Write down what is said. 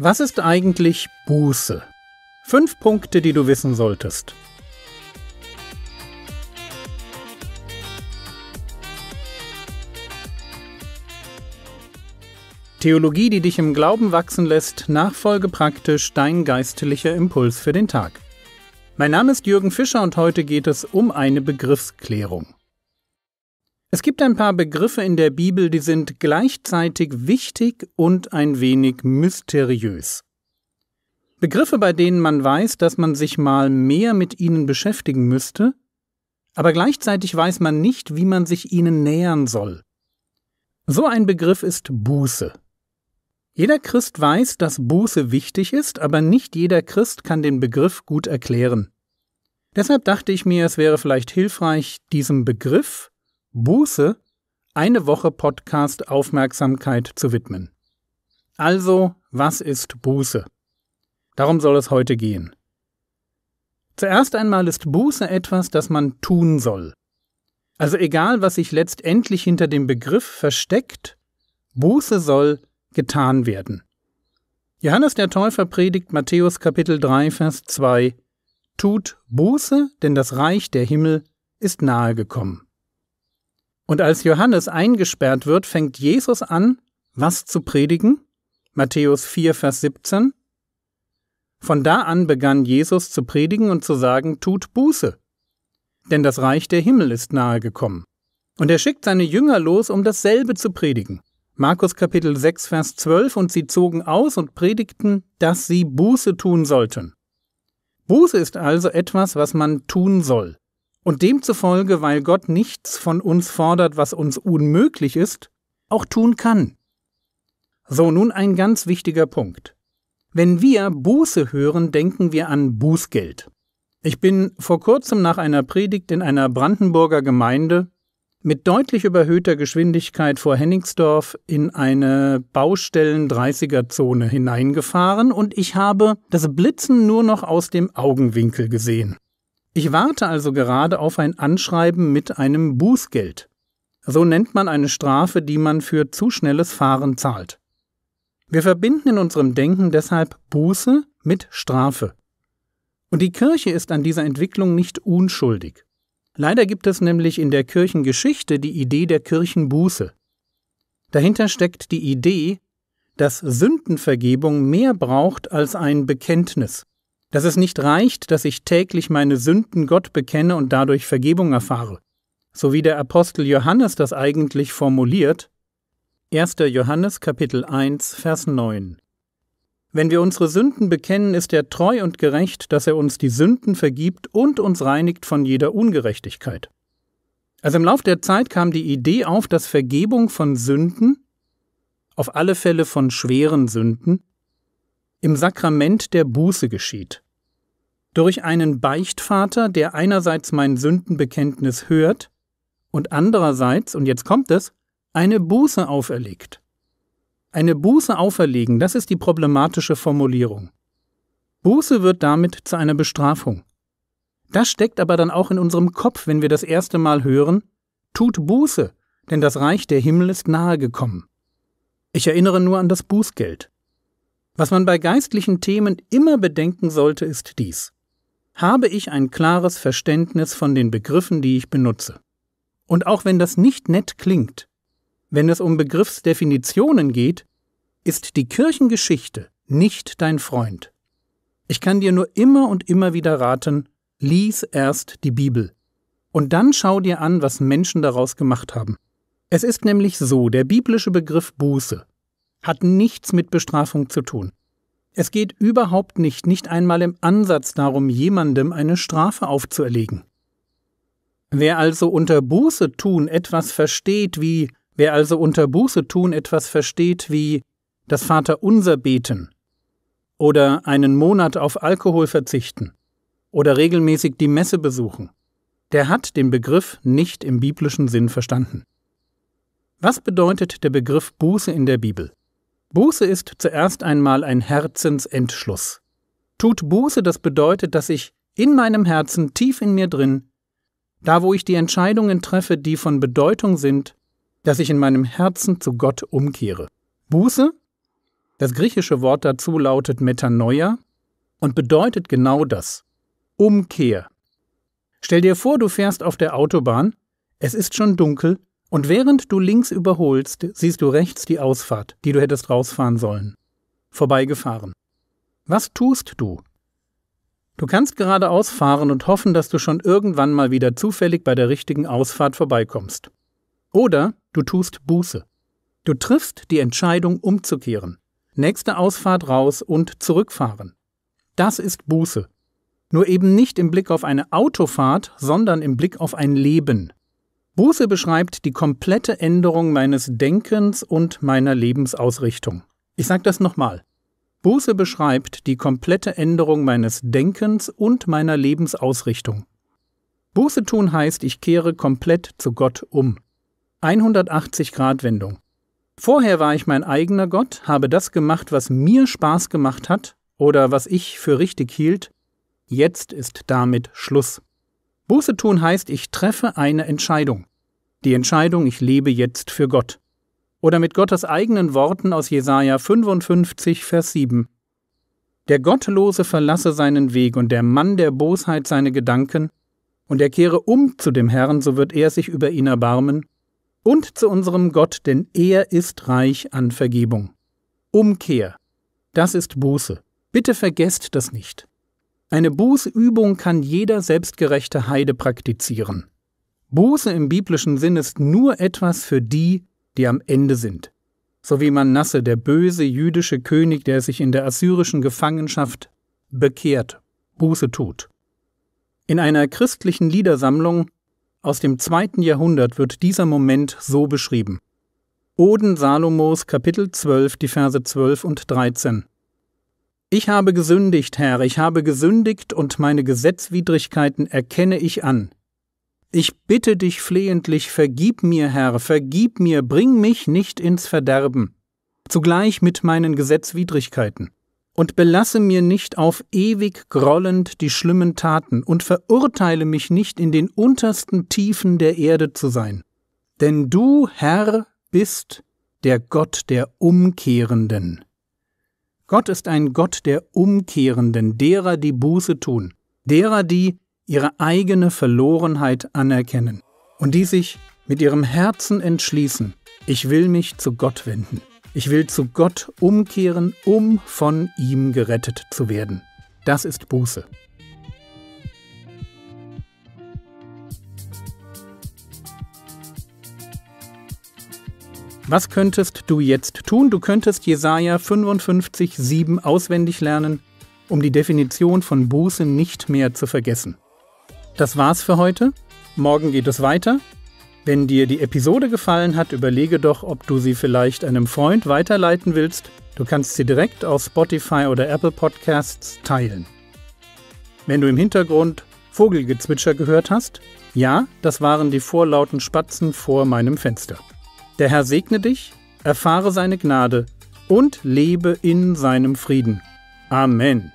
Was ist eigentlich Buße? Fünf Punkte, die du wissen solltest. Theologie, die dich im Glauben wachsen lässt, nachfolge praktisch dein geistlicher Impuls für den Tag. Mein Name ist Jürgen Fischer und heute geht es um eine Begriffsklärung. Es gibt ein paar Begriffe in der Bibel, die sind gleichzeitig wichtig und ein wenig mysteriös. Begriffe, bei denen man weiß, dass man sich mal mehr mit ihnen beschäftigen müsste, aber gleichzeitig weiß man nicht, wie man sich ihnen nähern soll. So ein Begriff ist Buße. Jeder Christ weiß, dass Buße wichtig ist, aber nicht jeder Christ kann den Begriff gut erklären. Deshalb dachte ich mir, es wäre vielleicht hilfreich, diesem Begriff Buße eine Woche Podcast Aufmerksamkeit zu widmen. Also, was ist Buße? Darum soll es heute gehen. Zuerst einmal ist Buße etwas, das man tun soll. Also egal, was sich letztendlich hinter dem Begriff versteckt, Buße soll getan werden. Johannes der Täufer predigt Matthäus Kapitel 3, Vers 2 Tut Buße, denn das Reich der Himmel ist nahe gekommen. Und als Johannes eingesperrt wird, fängt Jesus an, was zu predigen? Matthäus 4, Vers 17. Von da an begann Jesus zu predigen und zu sagen, tut Buße, denn das Reich der Himmel ist nahe gekommen. Und er schickt seine Jünger los, um dasselbe zu predigen. Markus Kapitel 6, Vers 12, und sie zogen aus und predigten, dass sie Buße tun sollten. Buße ist also etwas, was man tun soll und demzufolge, weil Gott nichts von uns fordert, was uns unmöglich ist, auch tun kann. So nun ein ganz wichtiger Punkt. Wenn wir Buße hören, denken wir an Bußgeld. Ich bin vor kurzem nach einer Predigt in einer Brandenburger Gemeinde mit deutlich überhöhter Geschwindigkeit vor Henningsdorf in eine Baustellen 30er Zone hineingefahren und ich habe das Blitzen nur noch aus dem Augenwinkel gesehen. Ich warte also gerade auf ein Anschreiben mit einem Bußgeld. So nennt man eine Strafe, die man für zu schnelles Fahren zahlt. Wir verbinden in unserem Denken deshalb Buße mit Strafe. Und die Kirche ist an dieser Entwicklung nicht unschuldig. Leider gibt es nämlich in der Kirchengeschichte die Idee der Kirchenbuße. Dahinter steckt die Idee, dass Sündenvergebung mehr braucht als ein Bekenntnis dass es nicht reicht, dass ich täglich meine Sünden Gott bekenne und dadurch Vergebung erfahre, so wie der Apostel Johannes das eigentlich formuliert. 1. Johannes Kapitel 1 Vers 9 Wenn wir unsere Sünden bekennen, ist er treu und gerecht, dass er uns die Sünden vergibt und uns reinigt von jeder Ungerechtigkeit. Also im Lauf der Zeit kam die Idee auf, dass Vergebung von Sünden, auf alle Fälle von schweren Sünden, im Sakrament der Buße geschieht. Durch einen Beichtvater, der einerseits mein Sündenbekenntnis hört und andererseits, und jetzt kommt es, eine Buße auferlegt. Eine Buße auferlegen, das ist die problematische Formulierung. Buße wird damit zu einer Bestrafung. Das steckt aber dann auch in unserem Kopf, wenn wir das erste Mal hören, tut Buße, denn das Reich der Himmel ist nahe gekommen. Ich erinnere nur an das Bußgeld. Was man bei geistlichen Themen immer bedenken sollte, ist dies. Habe ich ein klares Verständnis von den Begriffen, die ich benutze? Und auch wenn das nicht nett klingt, wenn es um Begriffsdefinitionen geht, ist die Kirchengeschichte nicht dein Freund. Ich kann dir nur immer und immer wieder raten, lies erst die Bibel. Und dann schau dir an, was Menschen daraus gemacht haben. Es ist nämlich so, der biblische Begriff Buße hat nichts mit Bestrafung zu tun. Es geht überhaupt nicht, nicht einmal im Ansatz darum, jemandem eine Strafe aufzuerlegen. Wer also unter Buße tun etwas versteht wie, wer also unter Buße tun etwas versteht wie das Vaterunser beten oder einen Monat auf Alkohol verzichten oder regelmäßig die Messe besuchen, der hat den Begriff nicht im biblischen Sinn verstanden. Was bedeutet der Begriff Buße in der Bibel? Buße ist zuerst einmal ein Herzensentschluss. Tut Buße, das bedeutet, dass ich in meinem Herzen, tief in mir drin, da wo ich die Entscheidungen treffe, die von Bedeutung sind, dass ich in meinem Herzen zu Gott umkehre. Buße, das griechische Wort dazu lautet Metanoia und bedeutet genau das. Umkehr. Stell dir vor, du fährst auf der Autobahn, es ist schon dunkel und während du links überholst, siehst du rechts die Ausfahrt, die du hättest rausfahren sollen. Vorbeigefahren. Was tust du? Du kannst geradeaus fahren und hoffen, dass du schon irgendwann mal wieder zufällig bei der richtigen Ausfahrt vorbeikommst. Oder du tust Buße. Du triffst die Entscheidung, umzukehren. Nächste Ausfahrt raus und zurückfahren. Das ist Buße. Nur eben nicht im Blick auf eine Autofahrt, sondern im Blick auf ein Leben. Buße beschreibt die komplette Änderung meines Denkens und meiner Lebensausrichtung. Ich sage das nochmal. Buße beschreibt die komplette Änderung meines Denkens und meiner Lebensausrichtung. Buße tun heißt, ich kehre komplett zu Gott um. 180 Grad Wendung. Vorher war ich mein eigener Gott, habe das gemacht, was mir Spaß gemacht hat oder was ich für richtig hielt. Jetzt ist damit Schluss. Buße tun heißt, ich treffe eine Entscheidung. Die Entscheidung, ich lebe jetzt für Gott. Oder mit Gottes eigenen Worten aus Jesaja 55, Vers 7. Der Gottlose verlasse seinen Weg und der Mann der Bosheit seine Gedanken, und er kehre um zu dem Herrn, so wird er sich über ihn erbarmen, und zu unserem Gott, denn er ist reich an Vergebung. Umkehr. Das ist Buße. Bitte vergesst das nicht. Eine Bußübung kann jeder selbstgerechte Heide praktizieren. Buße im biblischen Sinn ist nur etwas für die, die am Ende sind. So wie Manasse, der böse jüdische König, der sich in der assyrischen Gefangenschaft bekehrt, Buße tut. In einer christlichen Liedersammlung aus dem zweiten Jahrhundert wird dieser Moment so beschrieben. Oden Salomos Kapitel 12, die Verse 12 und 13. Ich habe gesündigt, Herr, ich habe gesündigt und meine Gesetzwidrigkeiten erkenne ich an. Ich bitte dich flehentlich, vergib mir, Herr, vergib mir, bring mich nicht ins Verderben, zugleich mit meinen Gesetzwidrigkeiten. Und belasse mir nicht auf ewig grollend die schlimmen Taten und verurteile mich nicht in den untersten Tiefen der Erde zu sein. Denn du, Herr, bist der Gott der Umkehrenden. Gott ist ein Gott der Umkehrenden, derer, die Buße tun, derer, die ihre eigene Verlorenheit anerkennen und die sich mit ihrem Herzen entschließen, ich will mich zu Gott wenden, ich will zu Gott umkehren, um von ihm gerettet zu werden. Das ist Buße. Was könntest du jetzt tun? Du könntest Jesaja 55,7 auswendig lernen, um die Definition von Buße nicht mehr zu vergessen. Das war's für heute. Morgen geht es weiter. Wenn dir die Episode gefallen hat, überlege doch, ob du sie vielleicht einem Freund weiterleiten willst. Du kannst sie direkt auf Spotify oder Apple Podcasts teilen. Wenn du im Hintergrund Vogelgezwitscher gehört hast, ja, das waren die vorlauten Spatzen vor meinem Fenster. Der Herr segne dich erfahre seine Gnade und lebe in seinem Frieden. Amen.